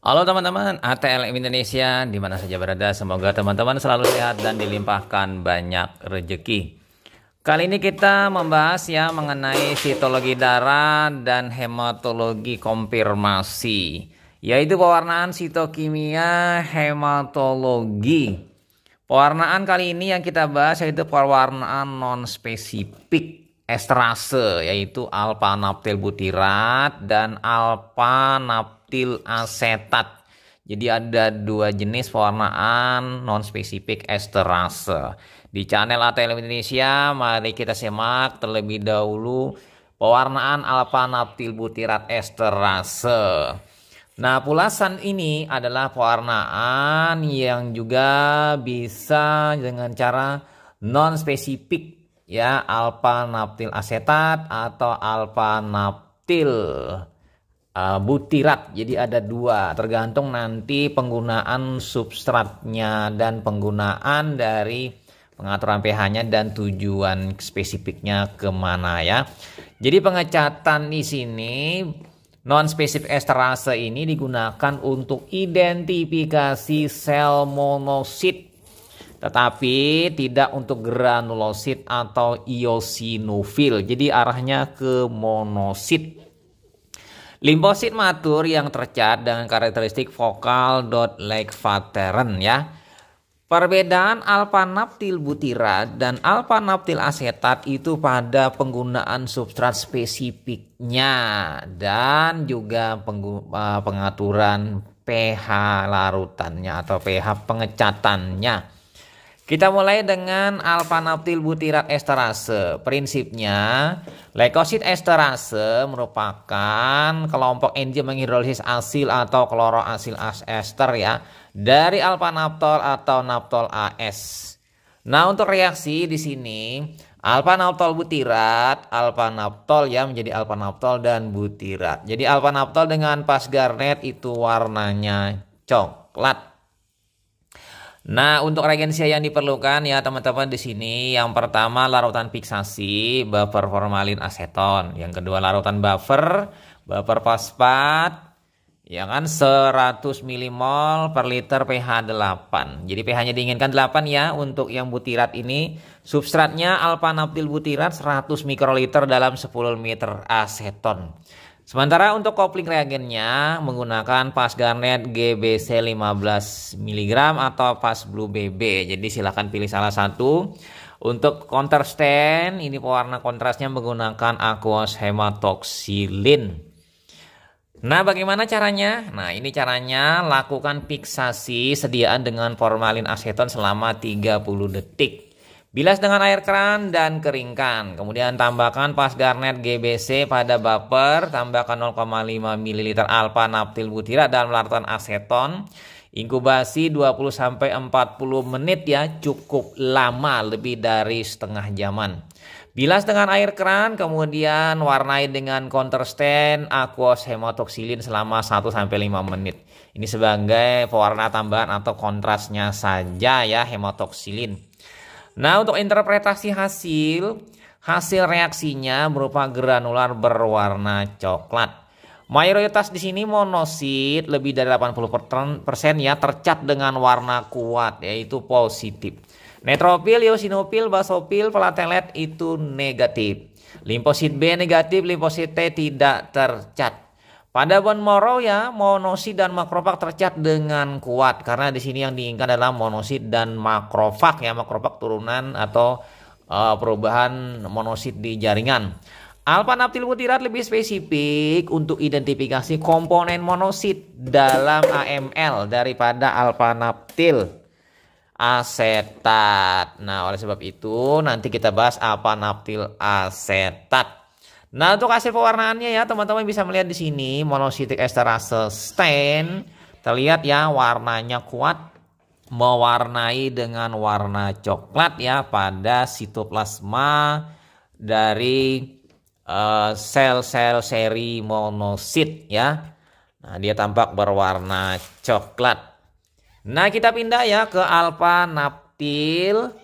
Halo teman-teman, ATLM Indonesia di mana saja berada, semoga teman-teman selalu sehat dan dilimpahkan banyak rejeki. Kali ini kita membahas ya mengenai sitologi darah dan hematologi konfirmasi, yaitu pewarnaan sitokimia hematologi. Pewarnaan kali ini yang kita bahas yaitu pewarnaan non spesifik esterase yaitu alfa butirat dan alfa etil asetat. Jadi ada dua jenis pewarnaan non spesifik esterase. Di channel ATL Indonesia, mari kita simak terlebih dahulu pewarnaan alfa butirat esterase. Nah, pulasan ini adalah pewarnaan yang juga bisa dengan cara non spesifik ya alfa naptil asetat atau alfa naptil uh, butirat. Jadi ada dua, tergantung nanti penggunaan substratnya dan penggunaan dari pengaturan pH-nya dan tujuan spesifiknya kemana ya. Jadi pengecatan di sini non spesifik esterase ini digunakan untuk identifikasi sel monosit tetapi tidak untuk granulosit atau iosinofil. Jadi arahnya ke monosit. Limposit matur yang tercat dengan karakteristik vokal dot like lactaren ya. Perbedaan alpanaptil butirat dan alpanaptil asetat itu pada penggunaan substrat spesifiknya dan juga eh, pengaturan pH larutannya atau pH pengecatannya. Kita mulai dengan alpanoptil butirat esterase. Prinsipnya, leukosit esterase merupakan kelompok enzim menghidrolisis asil atau kloroasil ester ya dari alpanaptol atau naptol AS. Nah, untuk reaksi di sini alpanaptol butirat, alpanaptol ya menjadi alpanaptol dan butirat. Jadi alpanaptol dengan pas garnet itu warnanya coklat. Nah, untuk regensia yang diperlukan ya teman-teman di sini yang pertama larutan fiksasi buffer formalin aseton, yang kedua larutan buffer buffer fosfat ya kan 100 milimol per liter pH 8. Jadi pH-nya diinginkan 8 ya untuk yang butirat ini. Substratnya alpanaptil butirat 100 mikroliter dalam 10 meter aseton. Sementara untuk kopling reagennya menggunakan pas garnet GBC 15 mg atau pas blue BB. Jadi silahkan pilih salah satu. Untuk counter stand ini pewarna kontrasnya menggunakan aquos hematoxylin. Nah bagaimana caranya? Nah ini caranya lakukan fiksasi sediaan dengan formalin aseton selama 30 detik. Bilas dengan air keran dan keringkan. Kemudian tambahkan pas garnet GBC pada baper, tambahkan 0,5 ml alfa naptil butira dan larutan aseton. Inkubasi 20 40 menit ya, cukup lama lebih dari setengah jaman. Bilas dengan air keran, kemudian warnai dengan counter stain aquos hematoxilin selama 1 5 menit. Ini sebagai pewarna tambahan atau kontrasnya saja ya hematoxilin. Nah, untuk interpretasi hasil, hasil reaksinya berupa granular berwarna coklat. Mayoritas di sini monosit lebih dari 80% ya tercat dengan warna kuat yaitu positif. Neutropil, eosinofil, basofil, platelet itu negatif. limposit B negatif, limposit T tidak tercat. Pada ban ya monosid dan makrofag tercat dengan kuat karena di sini yang diinginkan adalah monosid dan makrofag ya makrofag turunan atau uh, perubahan monosid di jaringan. Alpanaptil butirat lebih spesifik untuk identifikasi komponen monosid dalam AML daripada alpanaptil asetat. Nah, oleh sebab itu nanti kita bahas alpanaptil asetat. Nah untuk hasil pewarnaannya ya teman-teman bisa melihat di sini monositik esterase stain terlihat ya warnanya kuat mewarnai dengan warna coklat ya pada sitoplasma dari eh, sel-sel uh, seri monosit ya. Nah dia tampak berwarna coklat. Nah kita pindah ya ke alfa naptil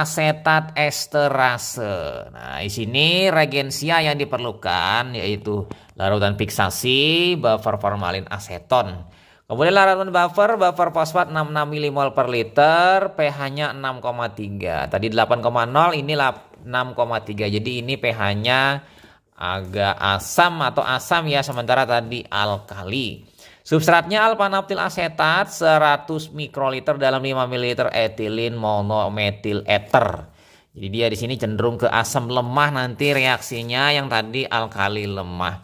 asetat esterase. Nah, di sini regensia yang diperlukan yaitu larutan fiksasi buffer formalin aseton. Kemudian larutan buffer, buffer fosfat 66 milimol per liter, pH-nya 6,3. Tadi 8,0, ini 6,3. Jadi ini pH-nya agak asam atau asam ya, sementara tadi alkali. Substratnya alpanaptil asetat 100 mikroliter dalam 5 ml etilin monometil ether. Jadi dia di sini cenderung ke asam lemah nanti reaksinya yang tadi alkali lemah.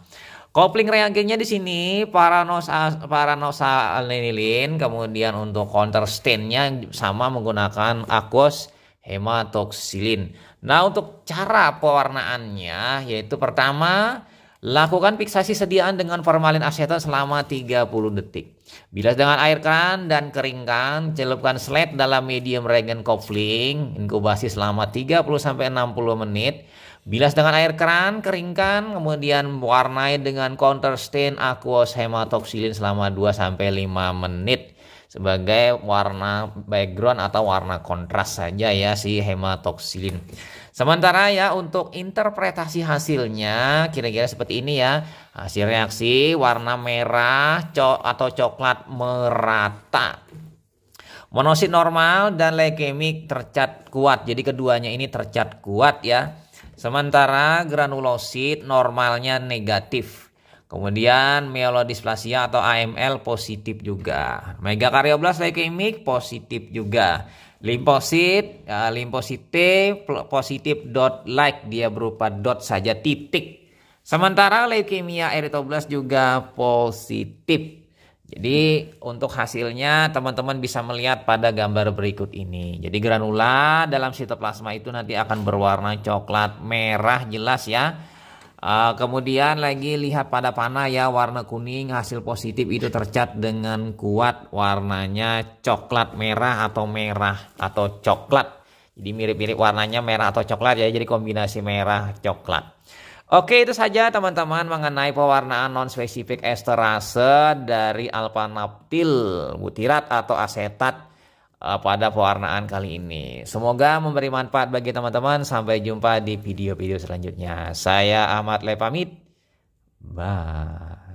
Kopling reagennya di sini paranosa paranosalenilin kemudian untuk counter stainnya sama menggunakan aquos hematoxilin. Nah, untuk cara pewarnaannya yaitu pertama Lakukan fiksasi sediaan dengan formalin asetat selama 30 detik. Bilas dengan air keran dan keringkan, celupkan slide dalam medium regen kopling, inkubasi selama 30 60 menit. Bilas dengan air keran, keringkan, kemudian warnai dengan counter stain aqueous hematoxylin selama 2 5 menit sebagai warna background atau warna kontras saja ya si hematoksilin. Sementara ya untuk interpretasi hasilnya kira-kira seperti ini ya. Hasil reaksi warna merah co atau coklat merata. Monosit normal dan leukemik tercat kuat. Jadi keduanya ini tercat kuat ya. Sementara granulosit normalnya negatif. Kemudian myelodysplasia atau AML positif juga. Megakaryoblas leukemik positif juga. limposit, uh, eh, limposit T positif dot like dia berupa dot saja titik. Sementara leukemia eritoblas juga positif. Jadi untuk hasilnya teman-teman bisa melihat pada gambar berikut ini. Jadi granula dalam sitoplasma itu nanti akan berwarna coklat merah jelas ya Uh, kemudian lagi lihat pada panah ya warna kuning hasil positif itu tercat dengan kuat warnanya coklat merah atau merah atau coklat. Jadi mirip-mirip warnanya merah atau coklat ya jadi kombinasi merah coklat. Oke itu saja teman-teman mengenai pewarnaan non spesifik esterase dari alpanaptil butirat atau asetat Eh, pada pewarnaan kali ini. Semoga memberi manfaat bagi teman-teman. Sampai jumpa di video-video selanjutnya. Saya Ahmad Le pamit. Bye.